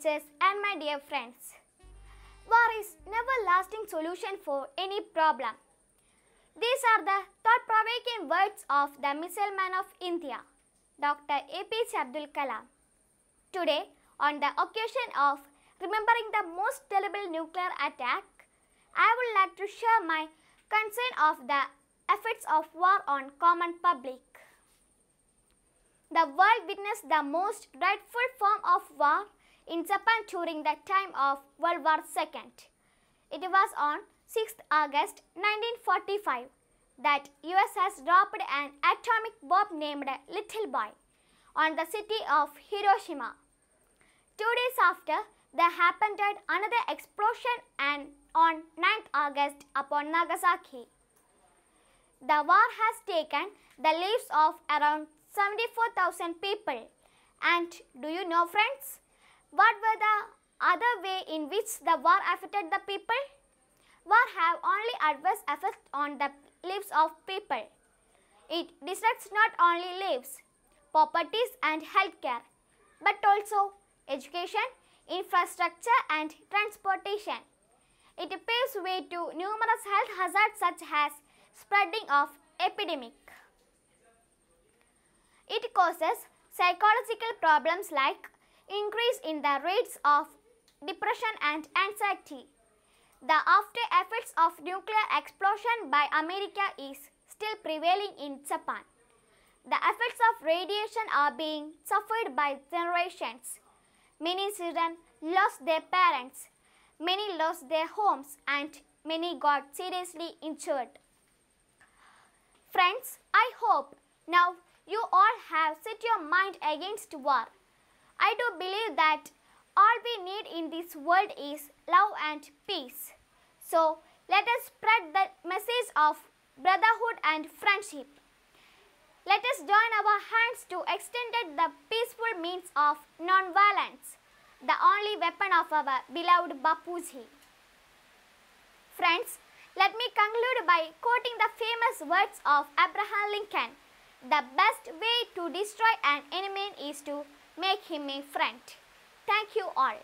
teachers, and my dear friends. War is never lasting solution for any problem. These are the thought-provoking words of the missile man of India, Dr. APJ Abdul Kalam. Today, on the occasion of remembering the most terrible nuclear attack, I would like to share my concern of the effects of war on common public. The world witnessed the most dreadful form of war in Japan during the time of World War II. It was on sixth August 1945 that US has dropped an atomic bomb named Little Boy on the city of Hiroshima. Two days after, there happened another explosion and on 9th August upon Nagasaki. The war has taken the lives of around 74,000 people. And do you know friends, what were the other way in which the war affected the people? War have only adverse effect on the lives of people. It disrupts not only lives, properties and healthcare, but also education, infrastructure and transportation. It paves way to numerous health hazards such as spreading of epidemic. It causes psychological problems like increase in the rates of depression and anxiety. The after effects of nuclear explosion by America is still prevailing in Japan. The effects of radiation are being suffered by generations. Many children lost their parents, many lost their homes and many got seriously injured. Friends, I hope now you all have set your mind against war. I do believe that all we need in this world is love and peace. So let us spread the message of brotherhood and friendship. Let us join our hands to extend the peaceful means of non-violence, the only weapon of our beloved Bapuji. Friends, let me conclude by quoting the famous words of Abraham Lincoln. The best way to destroy an enemy is to make him a friend. Thank you all.